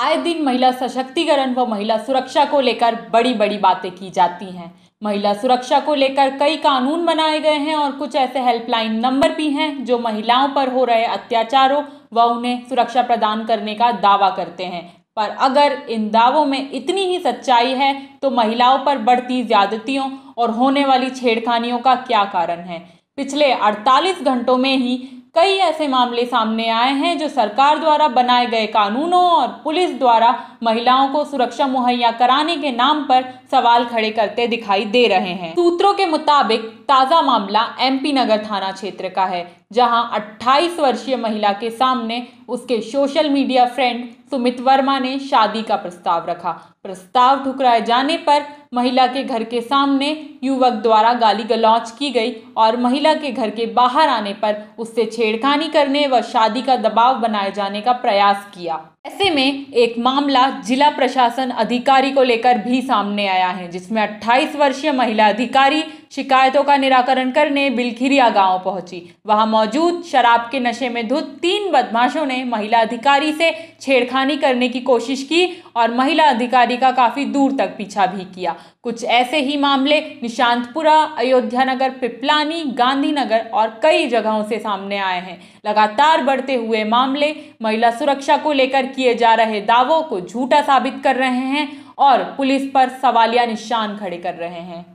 आए दिन महिला सशक्तिकरण व महिला सुरक्षा को लेकर बड़ी बड़ी बातें की जाती हैं महिला सुरक्षा को लेकर कई कानून बनाए गए हैं और कुछ ऐसे हेल्पलाइन नंबर भी हैं जो महिलाओं पर हो रहे अत्याचारों व उन्हें सुरक्षा प्रदान करने का दावा करते हैं पर अगर इन दावों में इतनी ही सच्चाई है तो महिलाओं पर बढ़ती ज्यादतियों और होने वाली छेड़खानियों का क्या कारण है पिछले 48 घंटों में ही कई ऐसे मामले सामने आए हैं जो सरकार द्वारा बनाए गए कानूनों और पुलिस द्वारा महिलाओं को सुरक्षा मुहैया कराने के नाम पर सवाल खड़े करते दिखाई दे रहे हैं सूत्रों के मुताबिक ताजा मामला एमपी नगर थाना क्षेत्र का है जहां 28 वर्षीय महिला के सामने उसके social media friend Sumit Verma ने शादी का प्रस्ताव रखा प्रस्ताव ठुकराए जाने पर महिला के घर के सामने युवक द्वारा गाली गलौच की गई और महिला के घर के बाहर आने पर उससे छेड़खानी करने व शादी का दबाव बनाए जाने का प्रयास किया ऐसे में एक मामला जिला प्रशासन अधिकारी को लेकर भी सामने आया है जिसमें 28 वर्षीय महिला अधिकारी शिकायतों का निराकरण करने बिलखिरिया गांव पहुंची वहां मौजूद शराब के नशे में धुत तीन बदमाशों ने महिला अधिकारी से छेड़खानी करने की कोशिश की और महिला अधिकारी का काफी दूर तक पीछा भी किया कुछ ऐसे ही मामले निशांतपुरा अयोध्या नगर पिपलानी गांधीनगर और कई जगहों से सामने आए हैं लगातार बढ़ते हुए मामले महिला सुरक्षा को लेकर किए जा रहे दावों को झूठा साबित कर रहे हैं और पुलिस पर सवालिया निशान खड़े कर रहे हैं